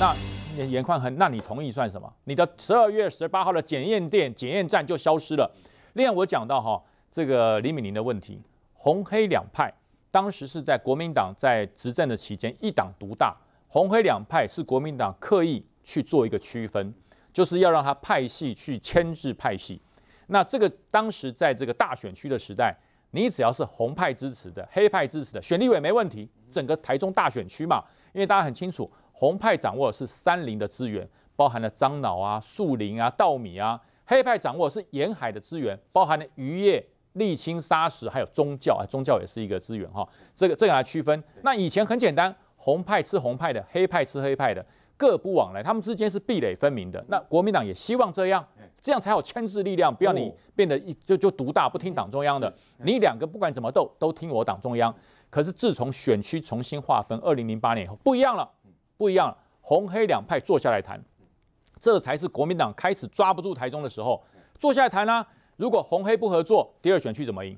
那严宽恒，那你同意算什么？你的十二月十八号的检验店、检验站就消失了。另外，我讲到哈，这个李敏玲的问题，红黑两派当时是在国民党在执政的期间一党独大，红黑两派是国民党刻意去做一个区分，就是要让他派系去牵制派系。那这个当时在这个大选区的时代，你只要是红派支持的、黑派支持的，选立委没问题。整个台中大选区嘛，因为大家很清楚。红派掌握的是山林的资源，包含了樟脑啊、树林啊、稻米啊；黑派掌握是沿海的资源，包含了渔业、沥青、砂石，还有宗教啊，宗教也是一个资源哈。这个这个来区分。那以前很简单，红派吃红派的，黑派吃黑派的，各不往来，他们之间是壁垒分明的。那国民党也希望这样，这样才有牵制力量，不要你变得一就就独大，不听党中央的。你两个不管怎么斗，都听我党中央。可是自从选区重新划分，二零零八年以后不一样了。不一样，红黑两派坐下来谈，这才是国民党开始抓不住台中的时候，坐下来谈呢？如果红黑不合作，第二选区怎么赢？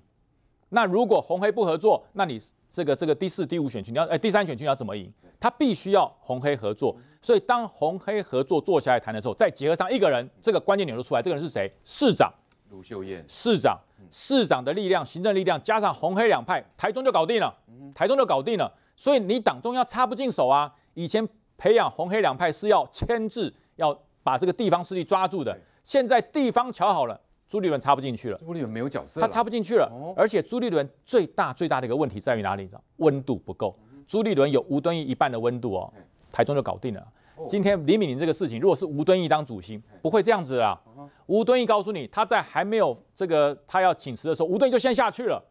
那如果红黑不合作，那你这个这个第四、第五选区你要，哎，第三选区你要怎么赢？他必须要红黑合作。所以当红黑合作坐下来谈的时候，再结合上一个人，这个关键点就出来。这个人是谁？市长卢秀燕。市长，市长的力量、行政力量加上红黑两派，台中就搞定了，台中就搞定了。所以你党中央插不进手啊。以前培养红黑两派是要牵制，要把这个地方势力抓住的。现在地方瞧好了，朱立伦插不进去了。朱立伦没有角色，他插不进去了。而且朱立伦最大最大的一个问题在于哪里？知道温度不够。朱立伦有吴敦义一半的温度哦，台中就搞定了。今天李敏宁这个事情，如果是吴敦义当主心，不会这样子啦。吴敦义告诉你，他在还没有这个他要请辞的时候，吴敦就先下去了。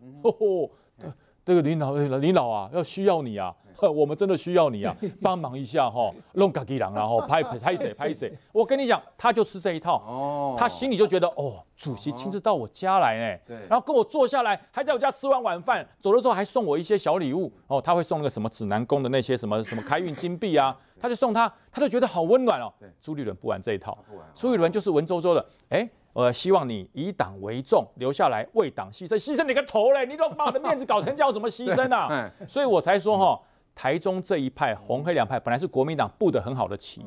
这个领导、领导啊，要需要你啊，我们真的需要你啊，帮忙一下哈，弄自己郎，然后 拍、拍谁、拍谁。我跟你讲，他就吃这一套他心里就觉得哦，主席亲自到我家来哎，然后跟我坐下来，还在我家吃完晚饭，走的时候还送我一些小礼物哦，他会送那个什么指南宫的那些什么什么开运金币啊，他就送他，他就觉得好温暖哦。朱立伦不玩这一套，朱立伦就是文绉绉的，哎。我希望你以党为重，留下来为党牺牲，牺牲你个头嘞！你都把我的面子搞成这样，我怎么牺牲啊？所以我才说哈。台中这一派红黑两派本来是国民党布的很好的棋，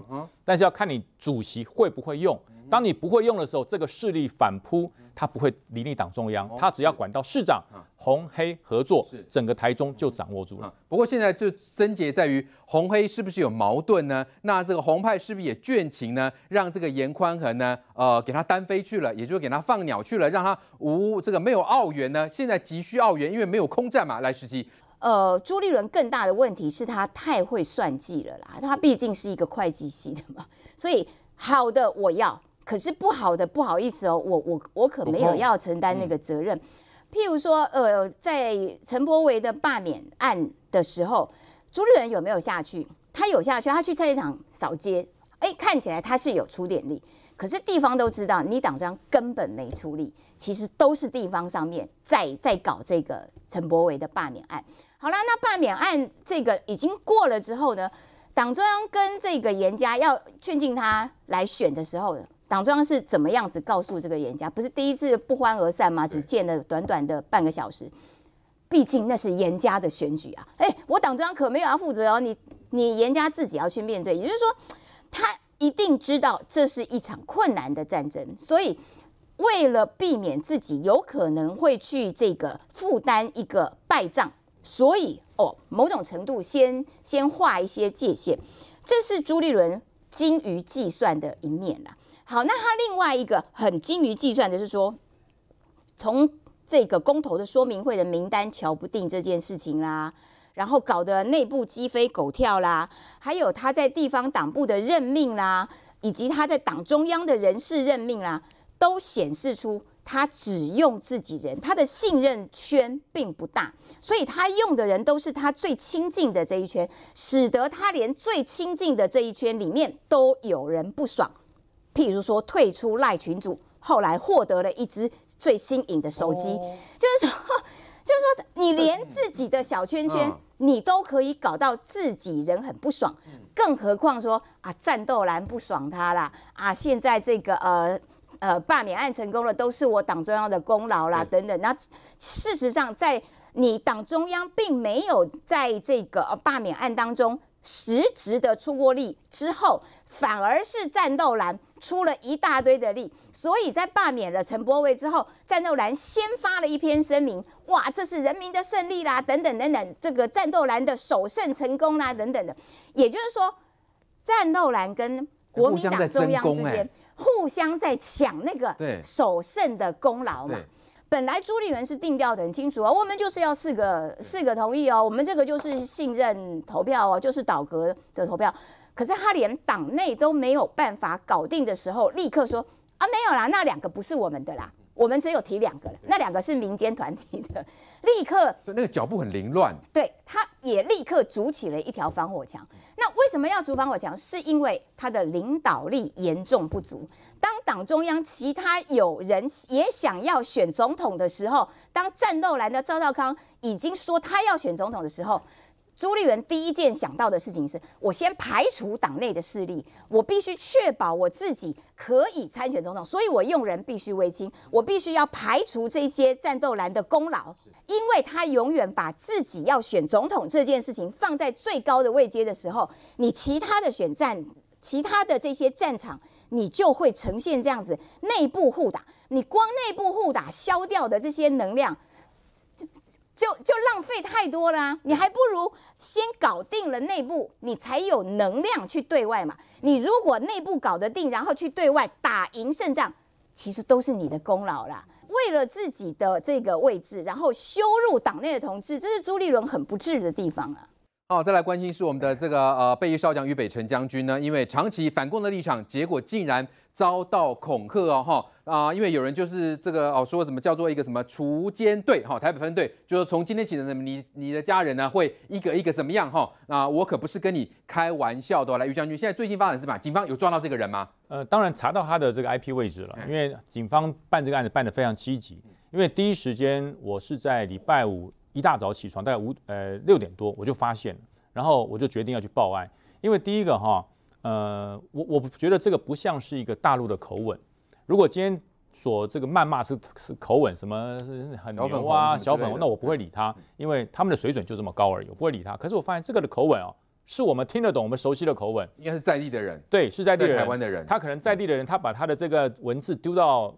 但是要看你主席会不会用。当你不会用的时候，这个势力反扑，他不会离你党中央，他只要管到市长，红黑合作，整个台中就掌握住了。不过现在就症结在于红黑是不是有矛盾呢？那这个红派是不是也倦情呢？让这个严宽和呢，呃，给他单飞去了，也就给他放鸟去了，让他无这个没有澳元呢？现在急需澳元，因为没有空战嘛。来时机。呃，朱立伦更大的问题是，他太会算计了啦。他毕竟是一个会计系的嘛，所以好的我要，可是不好的不好意思哦，我我我可没有要承担那个责任。譬如说，呃，在陈柏维的罢免案的时候，朱立伦有没有下去？他有下去，他去菜市场扫街，哎，看起来他是有出点力。可是地方都知道，你党中央根本没出力，其实都是地方上面在在搞这个陈伯维的罢免案。好了，那罢免案这个已经过了之后呢，党中央跟这个严家要劝进他来选的时候，党中央是怎么样子告诉这个严家？不是第一次不欢而散吗？只见了短短的半个小时，毕竟那是严家的选举啊。哎，我党中央可没有要负责哦，你你严家自己要去面对。也就是说，他。一定知道这是一场困难的战争，所以为了避免自己有可能会去这个负担一个败仗，所以哦，某种程度先先划一些界限，这是朱立伦精于计算的一面啦。好，那他另外一个很精于计算的是说，从这个公投的说明会的名单瞧不定这件事情啦。然后搞得内部鸡飞狗跳啦，还有他在地方党部的任命啦，以及他在党中央的人事任命啦，都显示出他只用自己人，他的信任圈并不大，所以他用的人都是他最亲近的这一圈，使得他连最亲近的这一圈里面都有人不爽，譬如说退出赖群组，后来获得了一支最新颖的手机，就是说。就是说，你连自己的小圈圈，你都可以搞到自己人很不爽，更何况说啊，战斗蓝不爽他啦，啊，现在这个呃呃，罢免案成功了，都是我党中央的功劳啦，等等。那事实上，在你党中央并没有在这个罢免案当中。实质的出过力之后，反而是战斗蓝出了一大堆的力，所以在罢免了陈波位之后，战斗蓝先发了一篇声明，哇，这是人民的胜利啦，等等等等，这个战斗蓝的首胜成功啦，等等的，也就是说，战斗蓝跟国民党中央之间互相在抢那个首胜的功劳嘛。本来朱立伦是定掉的很清楚啊，我们就是要四个四个同意哦，我们这个就是信任投票哦，就是倒戈的投票。可是他连党内都没有办法搞定的时候，立刻说啊没有啦，那两个不是我们的啦，我们只有提两个了，那两个是民间团体的。立刻，那个脚步很凌乱，对他也立刻筑起了一条防火墙。什么要阻防我讲？是因为他的领导力严重不足。当党中央其他有人也想要选总统的时候，当战斗蓝的赵少康已经说他要选总统的时候。朱立伦第一件想到的事情是，我先排除党内的势力，我必须确保我自己可以参选总统，所以我用人必须为亲，我必须要排除这些战斗蓝的功劳，因为他永远把自己要选总统这件事情放在最高的位阶的时候，你其他的选战、其他的这些战场，你就会呈现这样子内部互打，你光内部互打消掉的这些能量，就就浪费太多了，你还不如先搞定了内部，你才有能量去对外嘛。你如果内部搞得定，然后去对外打赢胜仗，其实都是你的功劳啦。为了自己的这个位置，然后羞辱党内的同志，这是朱立伦很不智的地方啊。好，再来关心是我们的这个呃，贝岳少将于北辰将军呢，因为长期反共的立场，结果竟然遭到恐吓哦，哈。啊，因为有人就是这个哦，说什么叫做一个什么锄奸队哈，台北分队，就是从今天起呢，你你的家人呢会一个一个怎么样哈？那我可不是跟你开玩笑的哦，于将军。现在最新发展是吧？警方有抓到这个人吗？呃，当然查到他的这个 IP 位置了，因为警方办这个案子办的非常积极，因为第一时间我是在礼拜五一大早起床，大概五呃六点多我就发现了，然后我就决定要去报案，因为第一个哈，呃，我我觉得这个不像是一个大陆的口吻。如果今天所这个谩骂是是口吻什么很牛啊小粉，那我不会理他，因为他们的水准就这么高而已，我不会理他。可是我发现这个的口吻哦，是我们听得懂、我们熟悉的口吻，应该是在地的人，对，是在地台湾的人。他可能在地的人，他把他的这个文字丢到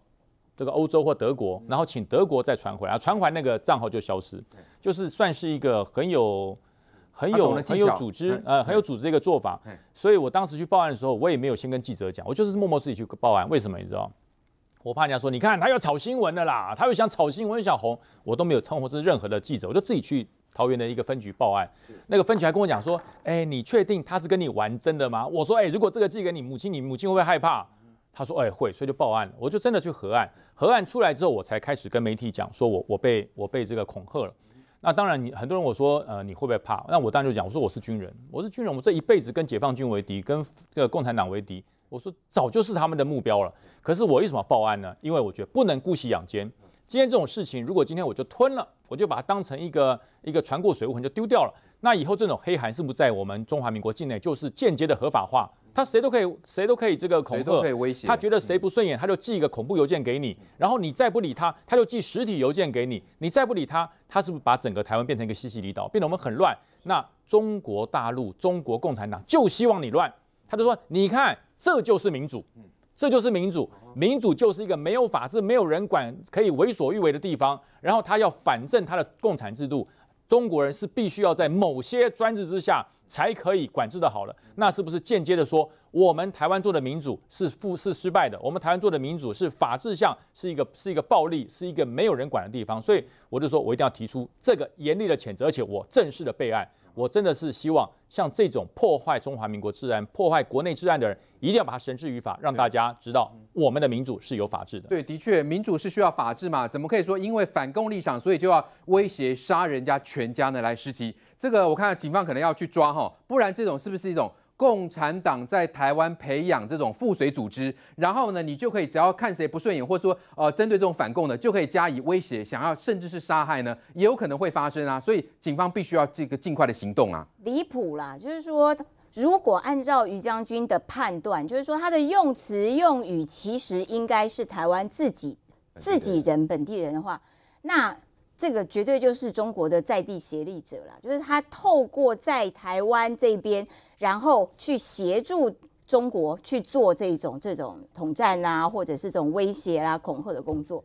这个欧洲或德国，然后请德国再传回来，传回来那个账号就消失，就是算是一个很有。很有很有组织，呃，很有组织这个做法，所以我当时去报案的时候，我也没有先跟记者讲，我就是默默自己去报案。为什么你知道？我怕人家说，你看他要炒新闻的啦，他又想炒新闻，想红，我都没有通知任何的记者，我就自己去桃园的一个分局报案。那个分局还跟我讲说，哎，你确定他是跟你玩真的吗？我说，哎，如果这个寄给你母亲，你母亲会不会害怕？他说，哎，会，所以就报案。我就真的去核案，核案出来之后，我才开始跟媒体讲，说我我被我被这个恐吓了。那当然，你很多人我说，呃，你会不会怕？那我当然就讲，我说我是军人，我是军人，我这一辈子跟解放军为敌，跟这个共产党为敌，我说早就是他们的目标了。可是我为什么报案呢？因为我觉得不能姑息养奸。今天这种事情，如果今天我就吞了，我就把它当成一个一个船过水无痕就丢掉了。那以后这种黑函是不是在我们中华民国境内就是间接的合法化？他谁都可以，谁都可以这个恐吓，他觉得谁不顺眼，他就寄一个恐怖邮件给你，然后你再不理他，他就寄实体邮件给你，你再不理他，他是不是把整个台湾变成一个西西里岛，变得我们很乱？那中国大陆、中国共产党就希望你乱，他就说：你看，这就是民主，这就是民主，民主就是一个没有法治、没有人管、可以为所欲为的地方。然后他要反正他的共产制度。中国人是必须要在某些专制之下才可以管制的好了，那是不是间接的说，我们台湾做的民主是负是失败的？我们台湾做的民主是法治，像是一个是一个暴力，是一个没有人管的地方。所以我就说，我一定要提出这个严厉的谴责，而且我正式的备案。我真的是希望像这种破坏中华民国治安、破坏国内治安的人，一定要把他绳之于法，让大家知道我们的民主是有法治的。对，的确，民主是需要法治嘛？怎么可以说因为反共立场，所以就要威胁杀人家全家呢？来实袭，这个我看警方可能要去抓哈，不然这种是不是一种？共产党在台湾培养这种腹水组织，然后呢，你就可以只要看谁不顺眼，或者说呃，针对这种反共的，就可以加以威胁，想要甚至是杀害呢，也有可能会发生啊。所以警方必须要这个尽快的行动啊。离谱啦，就是说，如果按照于将军的判断，就是说他的用词用语其实应该是台湾自己自己人本地人的话，那。这个绝对就是中国的在地协力者了，就是他透过在台湾这边，然后去协助中国去做这种这种统战啊，或者是这种威胁啦、恐吓的工作。